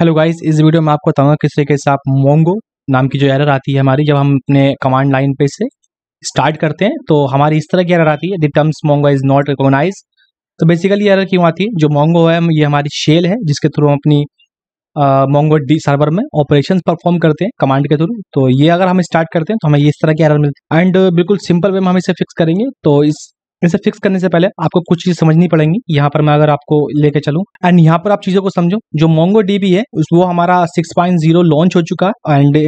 hello guys इस video में आपको बताऊंगा किस तरीके से आप मोंगो नाम की जो एरर आती है हमारी जब हम अपने कमांड लाइन पे से स्टार्ट करते हैं तो हमारी इस तरह की एरर आती है the terms Mongo is not recognise तो बेसिकली एरर क्यों आती है जो मोंगो है ये हमारी शेल है जिसके थ्रू हम अपनी मोंगो डी सर्वर में ऑपरेशन परफॉर्म करते हैं कमांड के थ्रू तो ये अगर हम स्टार्ट करते हैं तो हमें इस तरह की एरर मिलती है एंड बिल्कुल सिंपल वे में हम इसे फिक्स करेंगे तो इस इसे फिक्स करने से पहले आपको कुछ चीज समझनी पड़ेंगी यहाँ पर मैं अगर आपको लेके चलूँ एंड यहाँ पर आप चीजों को समझो जो मोंगो डीबी है वो हमारा सिक्स पॉइंट जीरो लॉन्च हो चुका है एंड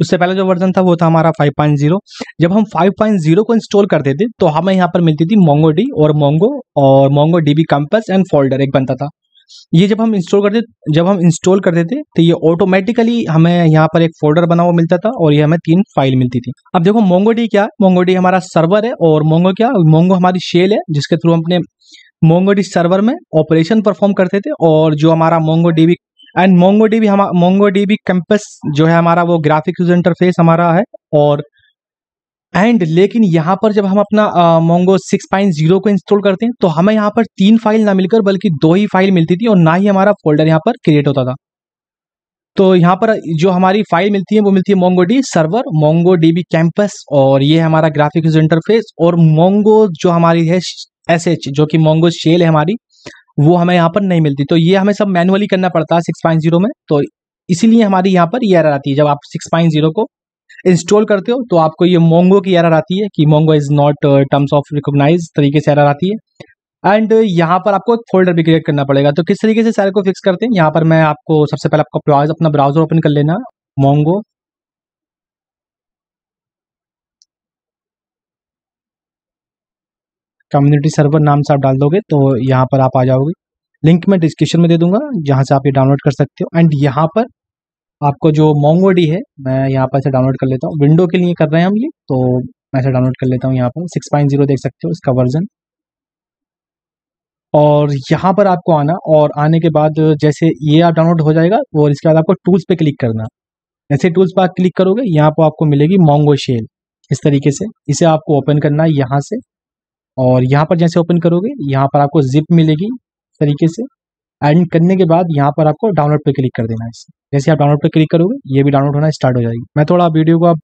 उससे पहले जो वर्जन था वो था हमारा 5.0 जब हम 5.0 को इंस्टॉल करते थे तो हमें यहाँ पर मिलती थी मोंगो डी और मोंगो और Mongo DB Compass and folder एक बनता था ये जब हम इंस्टॉल करते जब हम इंस्टॉल करते थे तो ये ऑटोमेटिकली हमें यहाँ पर एक फोल्डर बना हुआ मिलता था और ये हमें तीन फाइल मिलती थी अब देखो मोंगोडी क्या है मोंगोडी हमारा सर्वर है और मोंगो क्या मोंगो हमारी शेल है जिसके थ्रू हम अपने मोंगोडी सर्वर में ऑपरेशन परफॉर्म करते थे और जो हमारा Mongo DB and Mongo DB हमारा मोंगो डीबी कैंपस जो है हमारा वो ग्राफिक यूजर इंटरफेस हमारा है और एंड लेकिन यहाँ पर जब हम अपना मोंगो सिक्स पॉइंट जीरो को इंस्टॉल करते हैं तो हमें यहाँ पर तीन फाइल ना मिलकर बल्कि दो ही फाइल मिलती थी और ना ही हमारा फोल्डर यहाँ पर क्रिएट होता था तो यहाँ पर जो हमारी फाइल मिलती है वो मिलती है Mongo D server Mongo B Compass और ये हमारा ग्राफिक इंटरफेस और मोंगो जो हमारी है एस एच जो कि मोंगो शेल है हमारी वो हमें यहाँ पर नहीं मिलती तो ये हमें सब मैनुअली करना पड़ता है सिक्स पॉइंट जीरो में तो इसीलिए हमारी यहाँ पर ये यह एरर आती है जब आप सिक्स पॉइंट जीरो को इंस्टॉल करते हो तो आपको ये मोंगो की एरर आती है कि Mongo is not terms of recognize तरीके से एरर आती है एंड uh, यहाँ पर आपको एक फोल्डर भी क्रिएट करना पड़ेगा तो किस तरीके से सारे को फिक्स करते हैं यहाँ पर मैं आपको सबसे पहले आपका ब्राउज अपना ब्राउजर ओपन कर लेना मोंगो कम्युनिटी सर्वर नाम से आप डाल दोगे तो यहाँ पर आप आ जाओगे लिंक मैं डिस्क्रिप्शन में दे दूंगा जहाँ से आप ये डाउनलोड कर सकते हो एंड यहाँ पर आपको जो डी है मैं यहाँ पर से डाउनलोड कर लेता हूँ विंडो के लिए कर रहे हैं हम ये तो मैं से डाउनलोड कर लेता हूँ यहाँ पर सिक्स पॉइंट जीरो देख सकते हो इसका वर्जन और यहाँ पर आपको आना और आने के बाद जैसे ये आप डाउनलोड हो जाएगा और इसके बाद आपको टूल्स पे क्लिक करना जैसे टूल्स पर आप क्लिक करोगे यहाँ पर आपको मिलेगी मोंगो शेल इस तरीके से इसे आपको ओपन करना है यहाँ से और यहाँ पर जैसे ओपन करोगे यहाँ पर आपको जिप मिलेगी इस तरीके से एंड करने के बाद यहाँ पर आपको डाउनलोड पे क्लिक कर देना है जैसे आप डाउनलोड पे क्लिक करोगे ये भी डाउनलोड होना स्टार्ट हो जाएगी मैं थोड़ा वीडियो को आप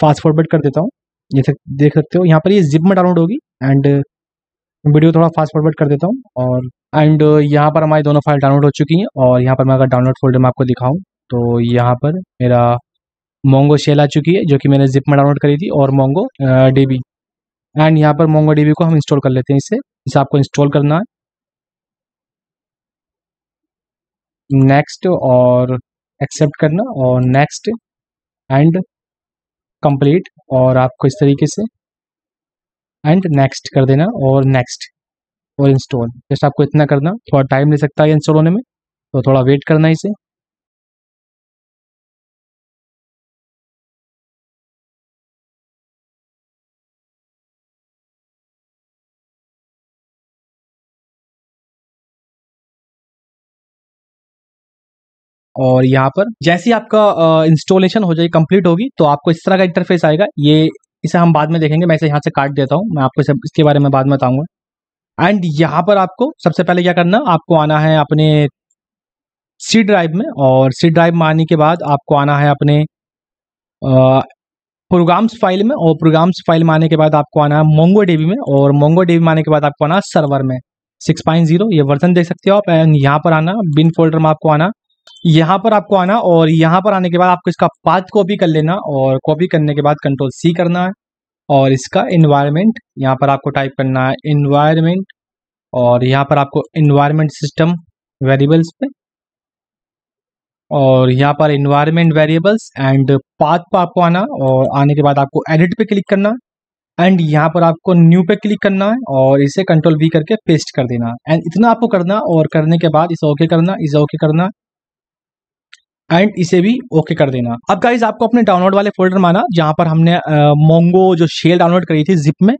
फास्ट फॉरवर्ड कर देता हूँ ये देख सकते हो यहाँ पर ये जिप में डाउनलोड होगी एंड वीडियो थोड़ा फास्ट फॉरवर्ड कर देता हूँ और एंड यहाँ पर हमारी दोनों फाइल डाउनलोड हो चुकी हैं और यहाँ पर मैं अगर डाउनलोड फोल्डर में आपको दिखाऊँ तो यहाँ पर मेरा मोंगो शेल आ चुकी है जो कि मैंने जिप में डाउनलोड करी थी और मोंगो डी एंड यहाँ पर मोंगो डी को हम इंस्टॉल कर लेते हैं इसे इसे आपको इंस्टॉल करना है नेक्स्ट और एक्सेप्ट करना और नेक्स्ट एंड कंप्लीट और आपको इस तरीके से एंड नेक्स्ट कर देना और नेक्स्ट और इंस्टॉल जैसे आपको इतना करना थोड़ा टाइम ले सकता है इंस्टॉल होने में तो थोड़ा वेट करना इसे और यहाँ पर जैसी आपका इंस्टॉलेशन हो जाए कंप्लीट होगी तो आपको इस तरह का इंटरफेस आएगा ये इसे हम बाद में देखेंगे मैं इसे यहाँ से काट देता हूँ मैं आपको इसे इसके बारे में बाद में बताऊंगा एंड यहाँ पर आपको सबसे पहले क्या करना आपको आना है अपने सी ड्राइव में और सी ड्राइव में आने के बाद आपको आना है अपने प्रोग्राम्स फाइल में और प्रोग्राम्स फाइल में आने के बाद आपको आना है मोंगो डेवी में और मोंगो डेवी में आने के बाद आपको आना सर्वर में सिक्स पॉइंट जीरो ये वर्जन देख सकते हो आप एंड यहाँ पर आना बिन फोल्डर में आपको आना यहाँ पर आपको आना और यहाँ पर आने के बाद आपको इसका पाथ कॉपी कर लेना और कॉपी करने के बाद कंट्रोल सी करना है और इसका इन्वायरमेंट यहाँ पर आपको टाइप करना है इन्वायरमेंट और यहाँ पर आपको इन्वायरमेंट सिस्टम वेरिएबल्स पे और यहाँ पर इन्वायरमेंट वेरिएबल्स एंड पाथ पर आपको आना और आने के बाद आपको एडिट पे क्लिक करना एंड यहाँ पर आपको न्यू पे क्लिक करना है और इसे कंट्रोल वी करके पेस्ट कर देना एंड इतना आपको करना और करने के बाद इसे ओके करना इसे ओके करना एंड इसे भी ओके कर देना अब गाइज आपको अपने डाउनलोड वाले फोल्डर माना जहां पर हमने मोंगो जो शेल डाउनलोड करी थी जिप में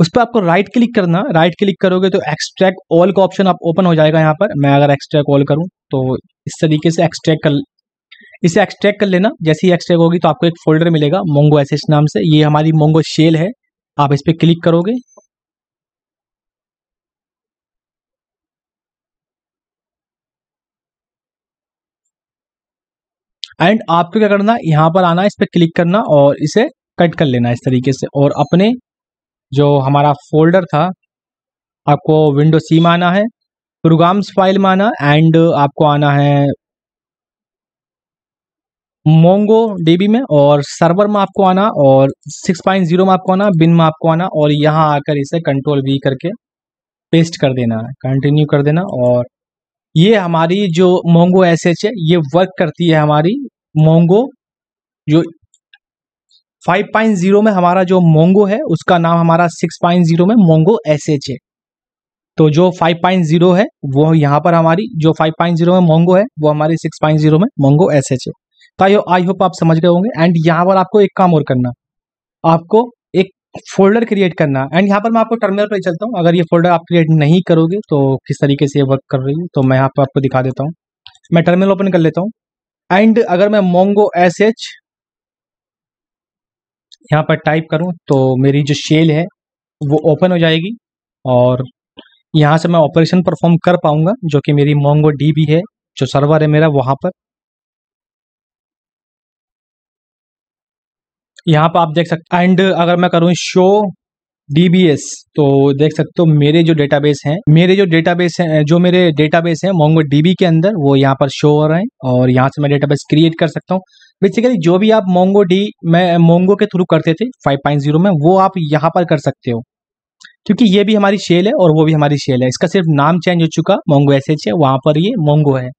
उस पर आपको राइट क्लिक करना राइट क्लिक करोगे तो एक्सट्रैक्ट ऑल का ऑप्शन आप ओपन हो जाएगा यहाँ पर मैं अगर एक्सट्रैक्ट ऑल करूँ तो इस तरीके से एक्सट्रैक्ट कर इसे एक्सट्रैक्ट कर लेना जैसे ही एक्सट्रैक्ट होगी तो आपको एक फोल्डर मिलेगा मोंगो एस नाम से ये हमारी मोंगो शेल है आप इस पर क्लिक करोगे एंड आपको क्या करना है यहाँ पर आना इस पर क्लिक करना और इसे कट कर लेना इस तरीके से और अपने जो हमारा फोल्डर था आपको विंडो सी में आना है प्रोग्राम्स फाइल में आना एंड आपको आना है मोंगो डीबी में और सर्वर में आपको आना और 6.0 में आपको आना बिन में आपको आना और यहाँ आकर इसे कंट्रोल वी करके पेस्ट कर देना कंटिन्यू कर देना और ये हमारी जो मोंगो एस एच है ये वर्क करती है हमारी मोंगो जो 5.0 में हमारा जो मोंगो है उसका नाम हमारा 6.0 में मोंगो एस एच है तो जो 5.0 है वो यहाँ पर हमारी जो 5.0 में मोंगो है वो हमारी 6.0 में मोंगो एस एच है तो आई होप आप समझ गए होंगे एंड यहाँ पर आपको एक काम और करना आपको फोल्डर क्रिएट करना एंड यहाँ पर मैं आपको टर्मिनल पर चलता हूँ अगर ये फोल्डर आप क्रिएट नहीं करोगे तो किस तरीके से ये वर्क कर रही है तो मैं यहाँ पर आपको दिखा देता हूँ मैं टर्मिनल ओपन कर लेता हूँ एंड अगर मैं मोंगो एस एच यहाँ पर टाइप करूँ तो मेरी जो शेल है वो ओपन हो जाएगी और यहाँ से मैं ऑपरेशन परफॉर्म कर पाऊँगा जो कि मेरी मोंगो डी है जो सर्वर है मेरा वहाँ पर यहाँ पर आप देख सकते एंड अगर मैं करूँ शो डीबीएस तो देख सकते हो मेरे जो डेटाबेस हैं मेरे जो डेटाबेस हैं जो मेरे डेटाबेस हैं मोंगो डीबी के अंदर वो यहाँ पर शो हो रहे हैं और यहाँ से मैं डेटाबेस क्रिएट कर सकता हूँ बेसिकली जो भी आप मोंगो डी में मोंगो के थ्रू करते थे 5.0 में वो आप यहाँ पर कर सकते हो क्योंकि ये भी हमारी शेल है और वो भी हमारी शेल है इसका सिर्फ नाम चेंज हो चुका मोंगो एस है वहाँ पर ये मोंगो है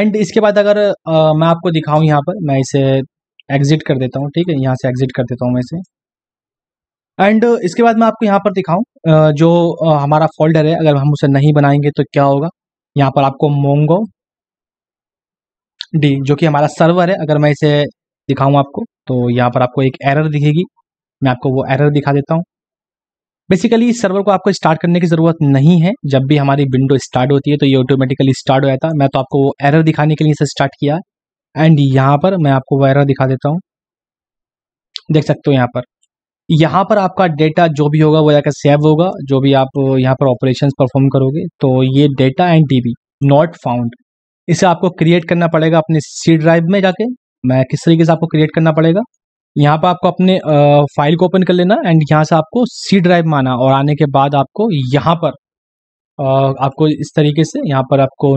एंड इसके बाद अगर आ, मैं आपको दिखाऊँ यहाँ पर मैं इसे एग्जिट कर देता हूँ ठीक है यहाँ से एग्जिट कर देता हूँ मैं इसे एंड uh, इसके बाद मैं आपको यहाँ पर दिखाऊँ uh, जो uh, हमारा फोल्डर है अगर हम उसे नहीं बनाएंगे तो क्या होगा यहाँ पर आपको मोंगो डी जो कि हमारा सर्वर है अगर मैं इसे दिखाऊँ आपको तो यहाँ पर आपको एक एरर दिखेगी मैं आपको वो एरर दिखा देता हूँ बेसिकली इस सर्वर को आपको स्टार्ट करने की ज़रूरत नहीं है जब भी हमारी विंडो स्टार्ट होती है तो ये ऑटोमेटिकली स्टार्ट हो जाता है मैं तो आपको वो एरर दिखाने के लिए इसे स्टार्ट किया है एंड यहां पर मैं आपको वायरा दिखा देता हूं देख सकते हो यहां पर यहां पर आपका डेटा जो भी होगा वो जाकर सेव होगा जो भी आप यहां पर ऑपरेशन परफॉर्म करोगे तो ये data and TB not found इसे आपको क्रिएट करना पड़ेगा अपने सी ड्राइव में जाके मैं किस तरीके से आपको क्रिएट करना पड़ेगा यहाँ पर आपको अपने फाइल को ओपन कर लेना एंड यहाँ से आपको सी ड्राइव माना और आने के बाद आपको यहाँ पर आपको इस तरीके से यहाँ पर आपको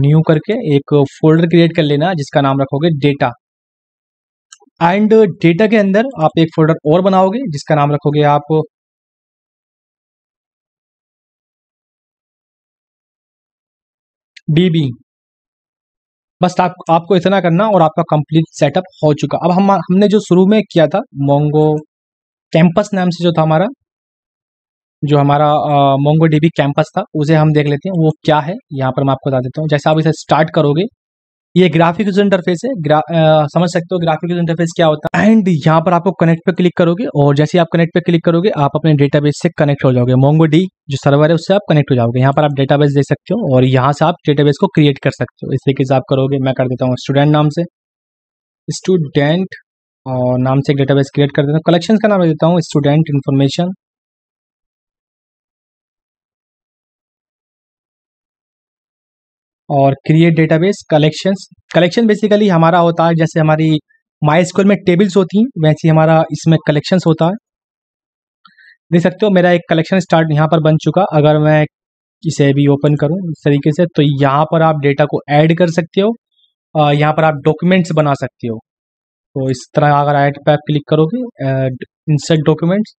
न्यू करके एक फोल्डर क्रिएट कर लेना है जिसका नाम रखोगे डेटा एंड डेटा के अंदर आप एक फोल्डर और बनाओगे जिसका नाम रखोगे आप डीबी बस आप आपको इतना करना और आपका कंप्लीट सेटअप हो चुका अब हम हमने जो शुरू में किया था मोंगो कैंपस नाम से जो था हमारा जो हमारा मोंगो डीबी कैंपस था उसे हम देख लेते हैं वो क्या है यहाँ पर मैं आपको बता देता हूँ जैसे आप इसे स्टार्ट करोगे ये ग्राफिक यूज इंटरफेस है आ, समझ सकते हो ग्राफिक यूज इंटरफेस क्या होता है एंड यहाँ पर आपको कनेक्ट पे क्लिक करोगे और जैसे आप कनेक्ट पे क्लिक करोगे आप अपने डेटाबेस से कनेक्ट हो जाओगे मोंगो डी जो सर्वर है उससे आप कनेक्ट हो जाओगे यहाँ पर आप डेटाबेस दे सकते हो और यहाँ से आप डेटाबेस को क्रिएट कर सकते हो इस तरीके से आप करोगे मैं कर देता हूँ स्टूडेंट नाम से स्टूडेंट और नाम से एक डेटाबेस क्रिएट कर देता हूँ कलेक्शन का नाम देता हूँ स्टूडेंट इन्फॉर्मेशन और create database collections collection basically हमारा होता है जैसे हमारी माई स्कूल में टेबल्स होती हैं वैसे हमारा इसमें कलेक्शंस होता है देख सकते हो मेरा एक कलेक्शन स्टार्ट यहाँ पर बन चुका अगर मैं इसे भी ओपन करूँ इस तरीके से तो यहाँ पर आप डेटा को ऐड कर सकते हो यहाँ पर आप डॉक्यूमेंट्स बना सकते हो तो इस तरह अगर ऐड पर आप क्लिक करोगे इंसर्ट डॉक्यूमेंट्स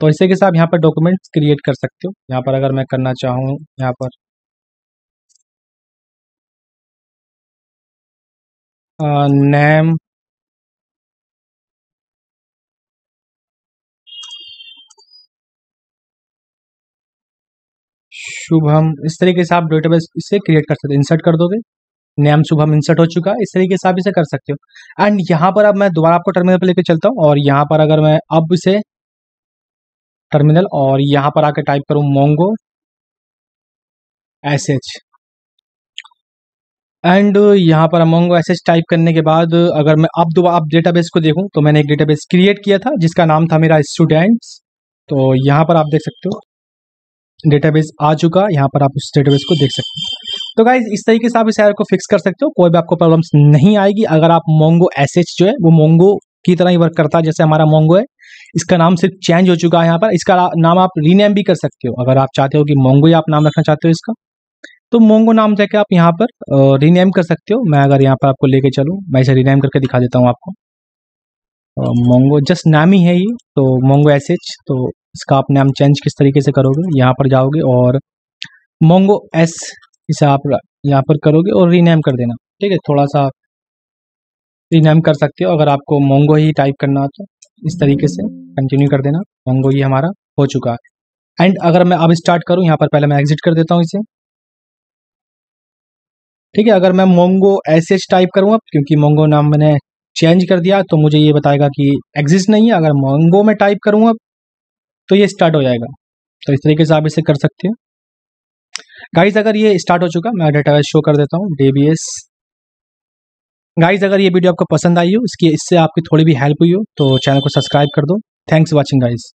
तो इसी के साथ यहाँ पर डॉक्यूमेंट्स क्रिएट कर सकते हो यहाँ पर अगर मैं करना चाहूँ यहाँ पर नेम शुभम इस तरीके से आप डेटाबेस इसे क्रिएट कर सकते हो इंसर्ट कर दोगे नेम शुभम इंसर्ट हो चुका है इस तरीके से आप इसे कर सकते हो एंड यहां पर अब मैं दोबारा आपको टर्मिनल पर लेकर चलता हूं और यहां पर अगर मैं अब इसे टर्मिनल और यहां पर आकर टाइप करूं Mongo S H and uh, यहाँ पर अमोंगो एस टाइप करने के बाद अगर मैं अब दो आप डेटाबेस को देखूँ तो मैंने एक डेटाबेस क्रिएट किया था जिसका नाम था मेरा स्टूडेंट्स तो यहाँ पर आप देख सकते हो डेटाबेस आ चुका यहाँ पर आप उस डेटाबेस को देख सकते हो तो गाइज इस तरीके से आप इस एयर को फिक्स कर सकते हो कोई भी आपको प्रॉब्लम्स नहीं आएगी अगर आप मोंगो एसेस जो है वो मोंगो की तरह ही वर्क करता है जैसे हमारा मोंगो है इसका नाम सिर्फ चेंज हो चुका है यहाँ पर इसका नाम आप रीनेम भी कर सकते हो अगर आप चाहते हो कि मोंगो ही आप नाम रखना चाहते हो इसका तो मोंगो नाम जाके आप यहाँ पर रीनेम कर सकते हो मैं अगर यहाँ पर आपको लेके चलूँ मैं इसे रीनेम करके दिखा देता हूँ आपको मोंगो जस्ट नाम ही है ये तो मोंगो एस एच तो इसका आप नाम चेंज किस तरीके से करोगे यहाँ पर जाओगे और मोंगो एस इसे आप यहाँ पर करोगे और रीनेम कर देना ठीक है थोड़ा सा रीनेम कर सकते हो अगर आपको मोंगो ही टाइप करना हो तो इस तरीके से कंटिन्यू कर देना मोंगो ही हमारा हो चुका है एंड अगर मैं अब स्टार्ट करूँ यहाँ पर पहले मैं एग्जिट कर देता हूँ इसे ठीक है अगर मैं मोंगो एस एच टाइप करूँ अब क्योंकि मोंगो नाम मैंने चेंज कर दिया तो मुझे ये बताएगा कि एग्जिस्ट नहीं है अगर मोंगो में टाइप करूँ अब तो ये स्टार्ट हो जाएगा तो इस तरीके से आप इसे कर सकते हो गाइज अगर ये स्टार्ट हो चुका मैं डेटाबेस शो कर देता हूँ डेबीएस गाइज अगर ये वीडियो आपको पसंद आई हो इसकी इससे आपकी थोड़ी भी हेल्प हुई हो तो चैनल को सब्सक्राइब कर दो थैंक्स वॉचिंग गाइज़